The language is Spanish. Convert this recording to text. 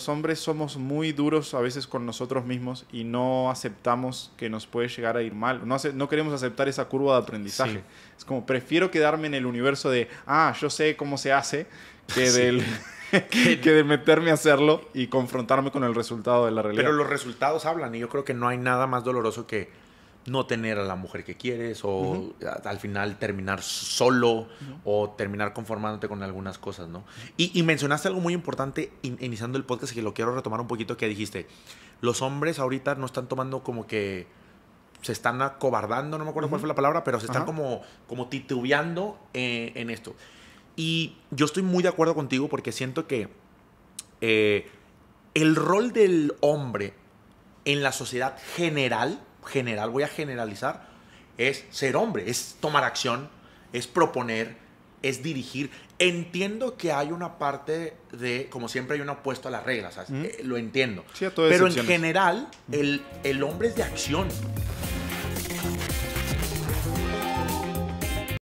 Los hombres somos muy duros a veces con nosotros mismos y no aceptamos que nos puede llegar a ir mal. No, queremos aceptar esa curva de aprendizaje. Es como, prefiero quedarme en el universo de, ah, yo sé cómo se hace, que de meterme a hacerlo y confrontarme con el resultado de la realidad. Pero los resultados hablan y yo creo que no hay nada más doloroso que no tener a la mujer que quieres o al final terminar solo o terminar conformándote con algunas cosas, ¿no? Y, mencionaste algo muy importante iniciando el podcast que lo quiero retomar un poquito que dijiste, los hombres ahorita no están tomando como que se están acobardando, no me acuerdo cuál fue la palabra, pero se están como, como titubeando eh, en esto. Y yo estoy muy de acuerdo contigo porque siento que eh, el rol del hombre en la sociedad general, general, voy a generalizar, es ser hombre, es tomar acción, es proponer, es dirigir. Entiendo que hay una parte de, como siempre, hay un opuesto a las reglas, eh, lo entiendo. Pero en general, el, el hombre es de acción.